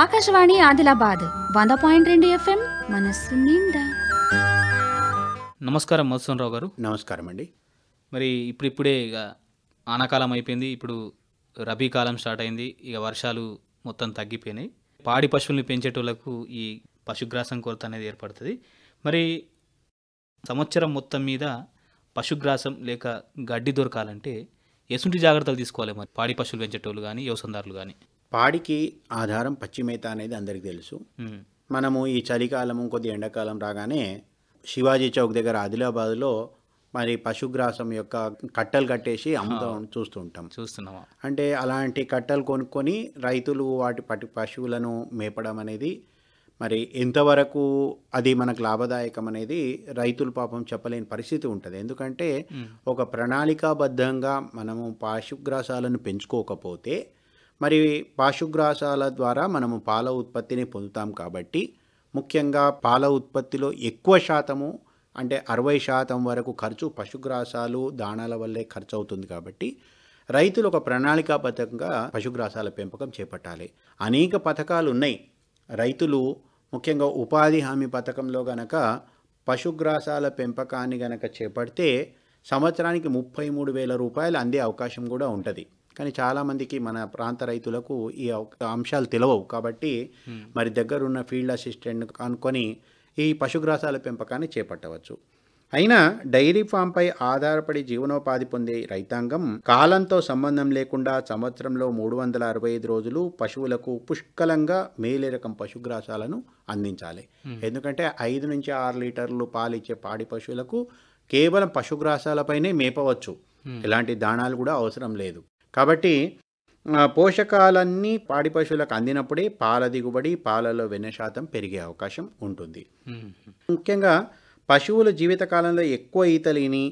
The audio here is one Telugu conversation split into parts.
ఆకాశవాణి ఆదిలాబాద్ వంద పాయింట్ రెండు ఎఫ్ఎం మనస్సు నిండా నమస్కారం మధుసూనరావు గారు నమస్కారం అండి మరి ఇప్పుడిప్పుడే ఇక ఆనాకాలం అయిపోయింది ఇప్పుడు రబీ కాలం స్టార్ట్ అయింది ఇక వర్షాలు మొత్తం తగ్గిపోయినాయి పాడి పశువుల్ని పెంచేటోళ్లకు ఈ పశుగ్రాసం కొరత అనేది ఏర్పడుతుంది మరి సంవత్సరం మొత్తం మీద పశుగ్రాసం లేక గడ్డి దొరకాలంటే ఎసుంటి జాగ్రత్తలు తీసుకోవాలి మరి పాడి పశువులు పెంచేటోళ్ళు కానీ యువసందారులు కానీ పాడికి ఆధారం పచ్చి మేత అనేది అందరికీ తెలుసు మనము ఈ చలికాలము కొద్ది ఎండాకాలం రాగానే శివాజీ చౌక్ దగ్గర ఆదిలాబాద్లో మరి పశుగ్రాసం యొక్క కట్టలు కట్టేసి అమ్ముతాం చూస్తుంటాం చూస్తున్నాం అంటే అలాంటి కట్టలు కొనుక్కొని రైతులు వాటి పటి పశువులను మేపడం అనేది మరి ఎంతవరకు అది మనకు లాభదాయకం అనేది రైతులు పాపం చెప్పలేని పరిస్థితి ఉంటుంది ఎందుకంటే ఒక ప్రణాళికాబద్ధంగా మనము పశుగ్రాసాలను పెంచుకోకపోతే మరి పాశుగ్రాసాల ద్వారా మనము పాల ఉత్పత్తిని పొందుతాం కాబట్టి ముఖ్యంగా పాల ఉత్పత్తిలో ఎక్కువ శాతము అంటే అరవై శాతం వరకు ఖర్చు పశుగ్రాసాలు దాణాల వల్లే ఖర్చు అవుతుంది కాబట్టి రైతులు ఒక ప్రణాళికాబద్ధంగా పశుగ్రాసాల పెంపకం చేపట్టాలి అనేక పథకాలు ఉన్నాయి రైతులు ముఖ్యంగా ఉపాధి హామీ పథకంలో గనక పశుగ్రాసాల పెంపకాన్ని గనక చేపడితే సంవత్సరానికి ముప్పై మూడు వేల రూపాయలు అందే అవకాశం కూడా ఉంటుంది కానీ చాలామందికి మన ప్రాంత రైతులకు ఈ అంశాలు తెలవవు కాబట్టి మరి దగ్గరున్న ఫీల్డ్ అసిస్టెంట్ అనుకొని ఈ పశుగ్రాసాల పెంపకాన్ని చేపట్టవచ్చు అయినా డైరీ ఫామ్పై ఆధారపడి జీవనోపాధి పొందే రైతాంగం కాలంతో సంబంధం లేకుండా సంవత్సరంలో మూడు వందల అరవై ఐదు రోజులు పశువులకు పుష్కలంగా మేలే రకం పశుగ్రాసాలను అందించాలి ఎందుకంటే ఐదు నుంచి ఆరు లీటర్లు పాలిచ్చే పాడి పశువులకు కేవలం పశుగ్రాసాలపైనే మేపవచ్చు ఇలాంటి దాణాలు కూడా అవసరం లేదు కాబట్టి పోషకాలన్నీ పాడి పశువులకు అందినప్పుడే పాల దిగుబడి పాలలో వెన్న శాతం పెరిగే అవకాశం ఉంటుంది ముఖ్యంగా పశువుల జీవితకాలంలో ఎక్కువ ఈత లేని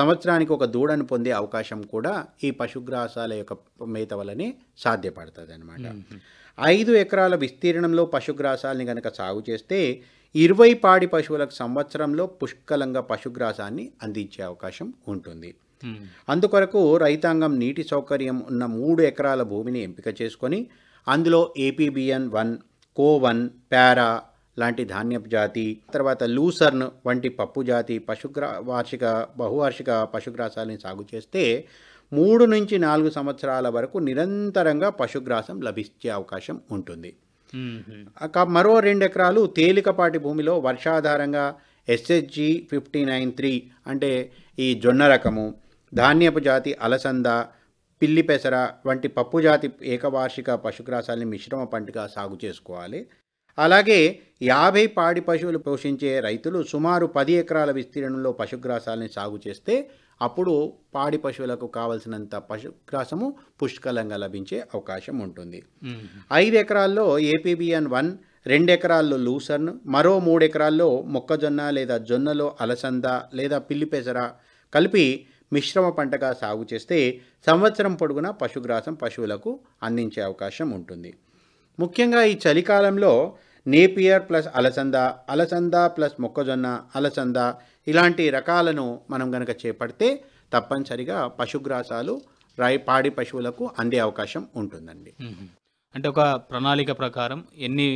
సంవత్సరానికి ఒక దూడను పొందే అవకాశం కూడా ఈ పశుగ్రాసాల యొక్క మేత వలనే సాధ్యపడుతుంది అనమాట ఐదు ఎకరాల విస్తీర్ణంలో పశుగ్రాసాలని కనుక సాగు చేస్తే ఇరవై పాడి పశువులకు సంవత్సరంలో పుష్కలంగా పశుగ్రాసాన్ని అందించే అవకాశం ఉంటుంది Hmm. అందుకొరకు రైతాంగం నీటి సౌకర్యం ఉన్న మూడు ఎకరాల భూమిని ఎంపిక చేసుకొని అందులో APBN one co one para లాంటి ధాన్యపు జాతి తర్వాత లూసర్న్ వంటి పప్పు జాతి పశుగ్రా వార్షిక బహువార్షిక పశుగ్రాసాలని సాగు చేస్తే మూడు నుంచి నాలుగు సంవత్సరాల వరకు నిరంతరంగా పశుగ్రాసం లభించే అవకాశం ఉంటుంది hmm. మరో రెండు ఎకరాలు తేలికపాటి భూమిలో వర్షాధారంగా ఎస్హెచ్జి ఫిఫ్టీ నైన్ త్రీ అంటే ఈ జొన్న రకము ధాన్యపు జాతి అలసంద పిల్లి పెసర వంటి పప్పు జాతి ఏకవార్షిక పశుగ్రాసాలని మిశ్రమ పంటగా సాగు చేసుకోవాలి అలాగే యాభై పాడి పశువులు పోషించే రైతులు సుమారు పది ఎకరాల విస్తీర్ణంలో పశుగ్రాసాలని సాగు చేస్తే అప్పుడు పాడి పశువులకు కావలసినంత పశుగ్రాసము పుష్కలంగా లభించే అవకాశం ఉంటుంది ఐదు ఎకరాల్లో ఏపీబిఎన్ వన్ రెండు ఎకరాల్లో లూసర్న్ మరో మూడు ఎకరాల్లో మొక్కజొన్న లేదా జొన్నలో అలసంద లేదా పిల్లిపెసర కలిపి మిశ్రమ పంటగా సాగు చేస్తే సంవత్సరం పొడుగునా పశుగ్రాసం పశువులకు అందించే అవకాశం ఉంటుంది ముఖ్యంగా ఈ చలికాలంలో నేపియర్ ప్లస్ అలసంద అలసంద ప్లస్ మొక్కజొన్న అలసంద ఇలాంటి రకాలను మనం గనక చేపడితే తప్పనిసరిగా పశుగ్రాసాలు రాయి పాడి పశువులకు అందే అవకాశం ఉంటుందండి అంటే ఒక ప్రణాళిక ప్రకారం ఎన్ని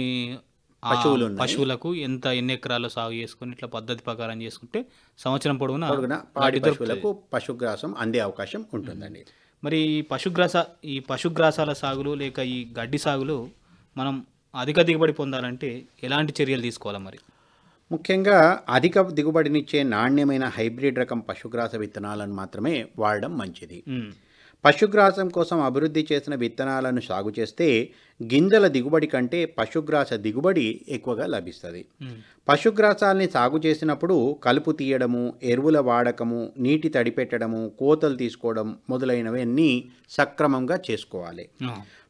పశువులు పశువులకు ఎంత ఎన్ని ఎకరాలు సాగు చేసుకుని ఇట్లా పద్ధతి ప్రకారం చేసుకుంటే సంవత్సరం పొడవునా పశువులకు పశుగ్రాసం అందే అవకాశం ఉంటుందండి మరి ఈ పశుగ్రాస ఈ పశుగ్రాసాల సాగులు లేక ఈ గడ్డి సాగులు మనం అధిక దిగుబడి పొందాలంటే ఎలాంటి చర్యలు తీసుకోవాలి మరి ముఖ్యంగా అధిక దిగుబడినిచ్చే నాణ్యమైన హైబ్రిడ్ రకం పశుగ్రాస విత్తనాలను మాత్రమే వాడడం మంచిది పశుగ్రాసం కోసం అభివృద్ధి చేసిన విత్తనాలను సాగు చేస్తే గింజల దిగుబడి కంటే పశుగ్రాస దిగుబడి ఎక్కువగా లభిస్తుంది పశుగ్రాసాల్ని సాగు చేసినప్పుడు కలుపు తీయడము ఎరువుల వాడకము నీటి తడిపెట్టడము కోతలు తీసుకోవడం మొదలైనవన్నీ సక్రమంగా చేసుకోవాలి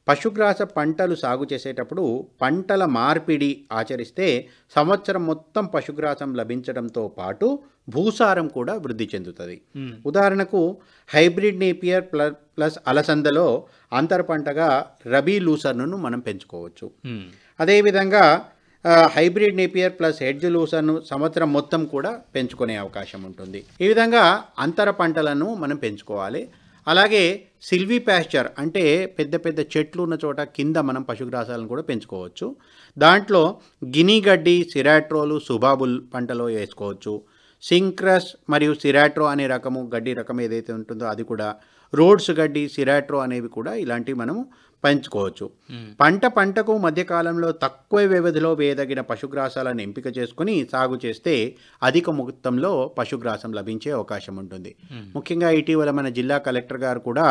పశుగ్రాస పంటలు సాగు చేసేటప్పుడు పంటల మార్పిడి ఆచరిస్తే సంవత్సరం మొత్తం పశుగ్రాసం లభించడంతో పాటు భూసారం కూడా వృద్ధి చెందుతుంది ఉదాహరణకు హైబ్రిడ్ నేపియర్ ప్లస్ అలసందలో అంతర పంటగా రబీ లూసర్ను మనం పెంచుకోవచ్చు అదేవిధంగా హైబ్రిడ్ నేపియర్ ప్లస్ హెడ్జ్ లూసర్ను సంవత్సరం మొత్తం కూడా పెంచుకునే అవకాశం ఉంటుంది ఈ విధంగా అంతర పంటలను మనం పెంచుకోవాలి అలాగే సిల్వీ ప్యాస్చర్ అంటే పెద్ద పెద్ద చెట్లు ఉన్న చోట కింద మనం పశుగ్రాసాలను కూడా పెంచుకోవచ్చు దాంట్లో గినీగడ్డి సిరాట్రోలు సుబాబుల్ పంటలో వేసుకోవచ్చు సింక్రస్ మరియు సిరాట్రో అనే రకము గడ్డి రకం ఏదైతే ఉంటుందో అది కూడా రోడ్స్ గడ్డి సిరాట్రో అనేవి కూడా ఇలాంటివి మనము పెంచుకోవచ్చు పంట పంటకు మధ్యకాలంలో తక్కువ వ్యవధిలో వేయదగిన పశుగ్రాసాలను ఎంపిక చేసుకుని సాగు చేస్తే అధిక మొత్తంలో పశుగ్రాసం లభించే అవకాశం ఉంటుంది ముఖ్యంగా ఇటీవల మన జిల్లా కలెక్టర్ గారు కూడా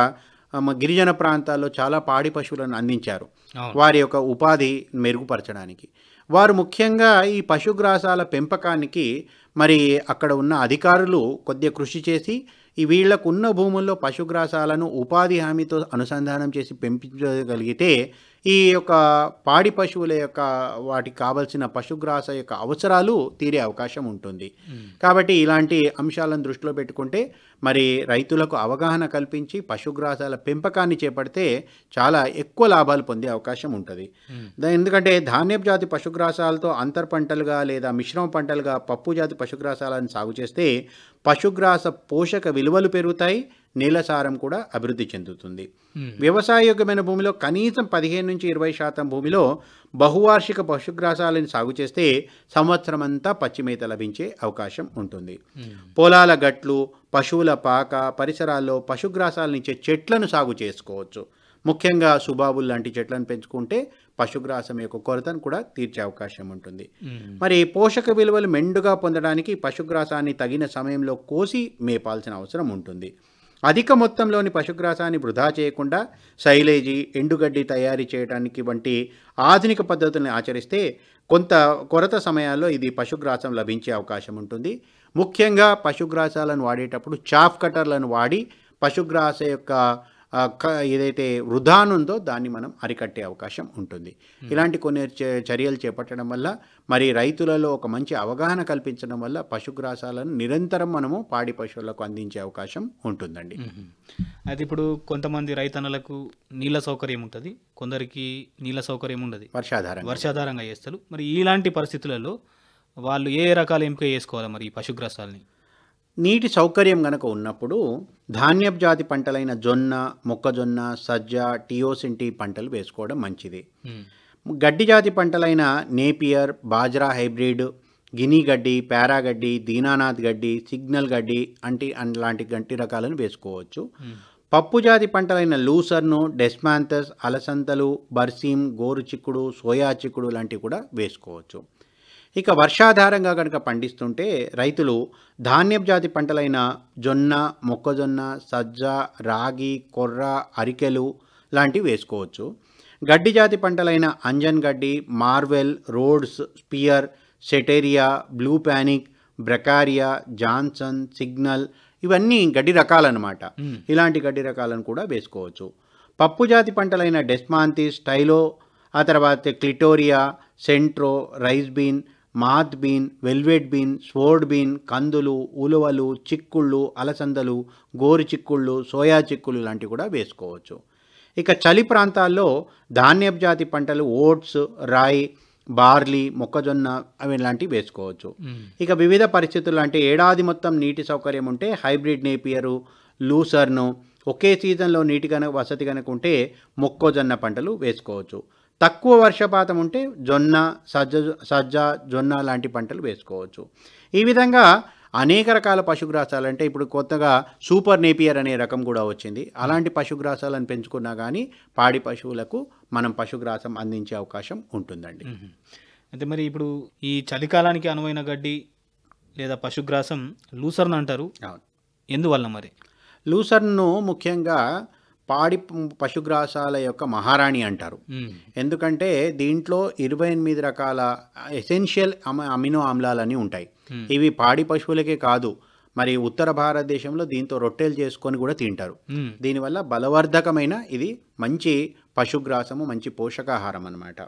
గిరిజన ప్రాంతాల్లో చాలా పాడి పశువులను అందించారు వారి యొక్క ఉపాధి మెరుగుపరచడానికి వారు ముఖ్యంగా ఈ పశుగ్రాసాల పెంపకానికి మరి అక్కడ ఉన్న అధికారులు కొద్దిగా కృషి చేసి ఈ వీళ్లకు ఉన్న భూముల్లో పశుగ్రాసాలను ఉపాధి హామీతో అనుసంధానం చేసి పెంపించగలిగితే ఈ యొక్క పాడి పశువుల యొక్క వాటికి కావలసిన పశుగ్రాస యొక్క అవసరాలు తీరే అవకాశం ఉంటుంది కాబట్టి ఇలాంటి అంశాలను దృష్టిలో పెట్టుకుంటే మరి రైతులకు అవగాహన కల్పించి పశుగ్రాసాల పెంపకాన్ని చేపడితే చాలా ఎక్కువ లాభాలు పొందే అవకాశం ఉంటుంది ఎందుకంటే ధాన్యపు జాతి పశుగ్రాసాలతో అంతర్ పంటలుగా లేదా మిశ్రమ పంటలుగా పప్పు జాతి పశుగ్రాసాలను సాగు చేస్తే పశుగ్రాస పోషక విలువలు పెరుగుతాయి నీలసారం సారం కూడా అభివృద్ధి చెందుతుంది వ్యవసాయయోగ్యమైన భూమిలో కనీసం పదిహేను నుంచి ఇరవై శాతం భూమిలో బహువార్షిక పశుగ్రాసాలను సాగు చేస్తే సంవత్సరం అంతా పచ్చిమేత లభించే అవకాశం ఉంటుంది పొలాల గట్లు పశువుల పాక పరిసరాల్లో పశుగ్రాసాలనిచ్చే చెట్లను సాగు చేసుకోవచ్చు ముఖ్యంగా సుబాబుల్ లాంటి చెట్లను పెంచుకుంటే పశుగ్రాసం యొక్క కొరతను కూడా తీర్చే అవకాశం ఉంటుంది మరి పోషక విలువలు మెండుగా పొందడానికి పశుగ్రాసాన్ని తగిన సమయంలో కోసి మేపాల్సిన అవసరం ఉంటుంది అధిక మొత్తంలోని పశుగ్రాసాన్ని వృధా చేయకుండా శైలేజీ ఎండుగడ్డి తయారీ చేయడానికి వంటి ఆధునిక పద్ధతుల్ని ఆచరిస్తే కొంత కొరత సమయాల్లో ఇది పశుగ్రాసం లభించే అవకాశం ఉంటుంది ముఖ్యంగా పశుగ్రాసాలను వాడేటప్పుడు చాఫ్ కటర్లను వాడి పశుగ్రాస యొక్క ఏదైతే వృధానుందో దాన్ని మనం అరికట్టే అవకాశం ఉంటుంది ఇలాంటి కొన్ని చర్యలు చేపట్టడం వల్ల మరి రైతులలో ఒక మంచి అవగాహన కల్పించడం వల్ల పశుగ్రాసాలను నిరంతరం మనము పాడి పశువులకు అందించే అవకాశం ఉంటుందండి అయితే ఇప్పుడు కొంతమంది రైతన్నలకు నీళ్ళ సౌకర్యం ఉంటుంది కొందరికి నీళ్ళ సౌకర్యం ఉండదు వర్షాధారం వర్షాధారంగా చేస్తారు మరి ఇలాంటి పరిస్థితులలో వాళ్ళు ఏ రకాల ఎంపిక చేసుకోవాలి మరి ఈ పశుగ్రాసాలని నీటి సౌకర్యం గనక ఉన్నప్పుడు ధాన్యపు జాతి పంటలైన జొన్న మొక్కజొన్న సజ్జ టీయోసింటి పంటలు వేసుకోవడం మంచిది గడ్డి జాతి పంటలైన నేపియర్ బాజ్రా హైబ్రిడ్ గినీ గడ్డి పారాగడ్డి దీనానాథ్ గడ్డి సిగ్నల్ గడ్డి అంటే అలాంటి గట్టి రకాలను వేసుకోవచ్చు పప్పు జాతి పంటలైన లూసర్ను డెస్మాంతస్ అలసంతలు బర్సీమ్ గోరు చిక్కుడు సోయా చిక్కుడు లాంటివి కూడా వేసుకోవచ్చు ఇక వర్షాధారంగా కనుక పండిస్తుంటే రైతులు ధాన్యం జాతి పంటలైన జొన్న మొక్కజొన్న సజ్జ రాగి కొర్ర అరికెలు లాంటివి వేసుకోవచ్చు గడ్డి జాతి పంటలైన అంజన్ గడ్డి marvel Rhodes spear setaria blue panic brachiaria Johnson signal ఇవన్నీ గడ్డి రకాలన్నమాట ఇలాంటి గడ్డి రకాలను కూడా వేసుకోవచ్చు పప్పు జాతి పంటలైన డెస్మాంతి స్టైలో ఆ తర్వాత clitoria centro rice bean moth bean velvet bean sword bean కందులు ఉలువలు చిక్కుళ్ళు అలసందలు గోరు చిక్కుళ్ళు సోయా చిక్కుళ్ళు లాంటివి కూడా వేసుకోవచ్చు ఇక చలి ప్రాంతాల్లో ధాన్యపు జాతి పంటలు ఓట్స్ రాయి బార్లీ మొక్కజొన్న అవి లాంటివి వేసుకోవచ్చు ఇక వివిధ పరిస్థితులు అంటే ఏడాది మొత్తం నీటి సౌకర్యం ఉంటే హైబ్రిడ్ నేపియరు లూసర్ను ఒకే సీజన్లో నీటి కనుక వసతి కనుక ఉంటే మొక్కజొన్న పంటలు వేసుకోవచ్చు తక్కువ వర్షపాతం ఉంటే జొన్న సజ్జ సజ్జ జొన్న లాంటి పంటలు వేసుకోవచ్చు ఈ విధంగా అనేక రకాల పశుగ్రాసాలు అంటే ఇప్పుడు కొత్తగా సూపర్ నేపియర్ అనే రకం కూడా వచ్చింది అలాంటి పశుగ్రాసాలను పెంచుకున్నా కానీ పాడి పశువులకు మనం పశుగ్రాసం అందించే అవకాశం ఉంటుందండి అయితే మరి ఇప్పుడు ఈ చలికాలానికి అనువైన గడ్డి లేదా పశుగ్రాసం లూసర్న్ అంటారు ఎందువల్ల మరి లూసర్ను ముఖ్యంగా పాడి పశుగ్రాసాల యొక్క మహారాణి అంటారు ఎందుకంటే దీంట్లో ఇరవై ఎనిమిది రకాల ఎసెన్షియల్ అమినో ఆమ్లాలని ఉంటాయి ఇవి పాడి పశువులకే కాదు మరి ఉత్తర భారతదేశంలో దీంతో రొట్టెలు చేసుకొని కూడా తింటారు దీనివల్ల బలవర్ధకమైన ఇది మంచి పశుగ్రాసము మంచి పోషకాహారం అనమాట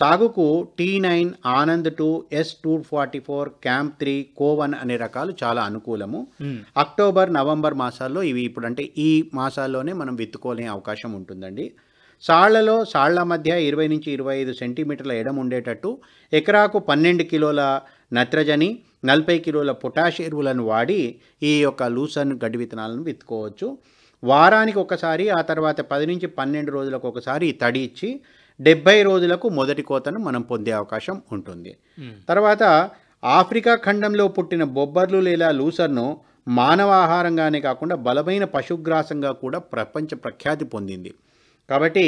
సాగుకు T nine Anand two S two forty four camp three co one అనే రకాలు చాలా అనుకూలము అక్టోబర్ నవంబర్ మాసాల్లో ఇవి ఇప్పుడు అంటే ఈ మాసాల్లోనే మనం విత్తుకోలే అవకాశం ఉంటుందండి సాళ్లలో సాళ్ల మధ్య ఇరవై నుంచి ఇరవై ఐదు సెంటీమీటర్ల ఎడం ఉండేటట్టు ఎకరాకు పన్నెండు కిలోల నత్రజని నలభై కిలోల పొటాష్ ఎరువులను వాడి ఈ యొక్క లూసన్ గడ్డి విత్తనాలను విత్తుకోవచ్చు వారానికి ఒకసారి ఆ తర్వాత పది నుంచి పన్నెండు రోజులకు ఒకసారి తడి ఇచ్చి డెబ్బై రోజులకు మొదటి కోతను మనం పొందే అవకాశం ఉంటుంది తర్వాత ఆఫ్రికా ఖండంలో పుట్టిన బొబ్బర్లు లేదా లూసర్ను మానవ ఆహారంగానే కాకుండా బలమైన పశుగ్రాసంగా కూడా ప్రపంచ ప్రఖ్యాతి పొందింది కాబట్టి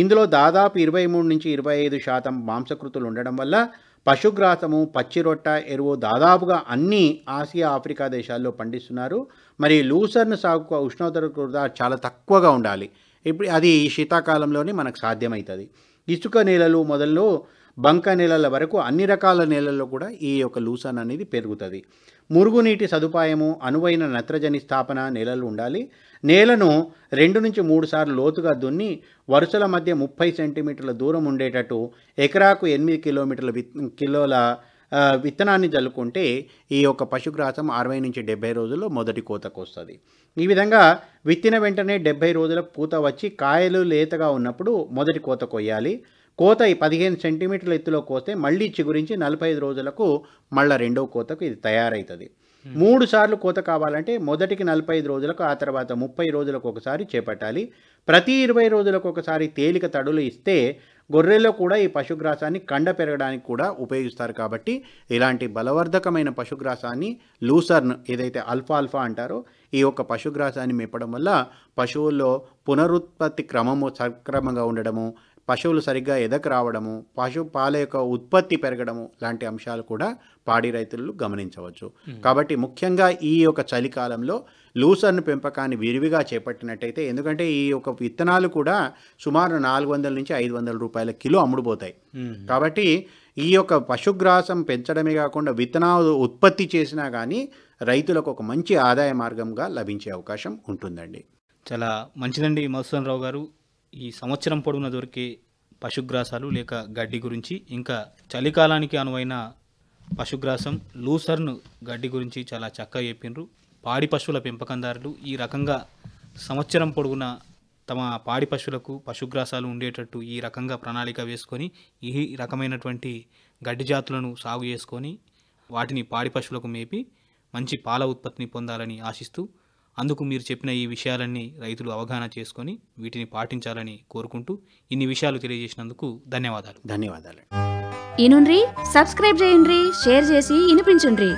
ఇందులో దాదాపు ఇరవై మూడు నుంచి ఇరవై ఐదు శాతం మాంసకృతులు ఉండడం వల్ల పశుగ్రాసము పచ్చిరొట్ట ఎరువు దాదాపుగా అన్ని ఆసియా ఆఫ్రికా దేశాల్లో పండిస్తున్నారు మరి లూసర్ను సాగు ఉష్ణోగ్రత చాలా తక్కువగా ఉండాలి ఇప్పుడు అది శీతాకాలంలోనే మనకు సాధ్యమవుతుంది ఇసుక నేలలు మొదల్లో బంక నేలల వరకు అన్ని రకాల నేలల్లో కూడా ఈ యొక్క లూసన్ అనేది పెరుగుతుంది మురుగునీటి సదుపాయము అనువైన నత్రజని స్థాపన నేలలు ఉండాలి నేలను రెండు నుంచి మూడు సార్లు లోతుగా దున్ని వరుసల మధ్య ముప్పై సెంటీమీటర్ల దూరం ఉండేటట్టు ఎకరాకు ఎనిమిది కిలోమీటర్ల కిలోల విత్తనాన్ని జల్లుకుంటే ఈ యొక్క పశుగ్రాసం అరవై నుంచి డెబ్బై రోజుల్లో మొదటి కోతకు వస్తుంది ఈ విధంగా విత్తిన వెంటనే డెబ్బై రోజుల పూత వచ్చి కాయలు లేతగా ఉన్నప్పుడు మొదటి కోత కొయ్యాలి కోత ఈ పదిహేను సెంటీమీటర్ల ఎత్తులో కోస్తే మళ్ళీ చిగురించి నలభై ఐదు రోజులకు మళ్ళీ రెండో కోతకు ఇది తయారవుతుంది మూడు సార్లు కోత కావాలంటే మొదటికి నలభై ఐదు రోజులకు ఆ తర్వాత ముప్పై రోజులకు ఒకసారి చేపట్టాలి ప్రతి ఇరవై రోజులకు ఒకసారి తేలిక తడులు ఇస్తే గొర్రెల్లో కూడా ఈ పశుగ్రాసాన్ని కండ పెరగడానికి కూడా ఉపయోగిస్తారు కాబట్టి ఇలాంటి బలవర్ధకమైన పశుగ్రాసాన్ని లూసర్న్ ఏదైతే అల్ఫా అల్ఫా అంటారో ఈ యొక్క పశుగ్రాసాన్ని మేపడం వల్ల పశువుల్లో పునరుత్పత్తి క్రమము సక్రమంగా ఉండడము పశువులు సరిగ్గా ఎదక రావడము పశు పాల యొక్క ఉత్పత్తి పెరగడము లాంటి అంశాలు కూడా పాడి రైతులు గమనించవచ్చు కాబట్టి ముఖ్యంగా ఈ యొక్క చలికాలంలో లూసర్ను పెంపకాన్ని విరివిగా చేపట్టినట్టయితే ఎందుకంటే ఈ యొక్క విత్తనాలు కూడా సుమారు నాలుగు వందల నుంచి ఐదు వందల రూపాయల కిలో అమ్ముడుపోతాయి కాబట్టి ఈ యొక్క పశుగ్రాసం పెంచడమే కాకుండా విత్తనాలు ఉత్పత్తి చేసినా కానీ రైతులకు ఒక మంచి ఆదాయ మార్గంగా లభించే అవకాశం ఉంటుందండి చాలా మంచిదండి మధుసూన్ రావు గారు ఈ సంవత్సరం పొడవున దొరికే పశుగ్రాసాలు లేక గడ్డి గురించి ఇంకా చలికాలానికి అనువైన పశుగ్రాసం లూసర్న్ గడ్డి గురించి చాలా చక్కగా చెప్పిండ్రు పాడి పశువుల పెంపకందారులు ఈ రకంగా సంవత్సరం పొడుగున తమ పాడి పశువులకు పశుగ్రాసాలు ఉండేటట్టు ఈ రకంగా ప్రణాళిక వేసుకొని ఈ రకమైనటువంటి గడ్డి జాతులను సాగు చేసుకొని వాటిని పాడి పశువులకు మేపి మంచి పాల ఉత్పత్తిని పొందాలని ఆశిస్తూ అందుకు మీరు చెప్పిన ఈ విషయాలన్నీ రైతులు అవగాహన చేసుకొని వీటిని పాటించాలని కోరుకుంటూ ఇన్ని విషయాలు తెలియజేసినందుకు ధన్యవాదాలు ధన్యవాదాలు ఇనుండ్రి సబ్స్క్రైబ్ చేయండి షేర్ చేసి వినిపించండి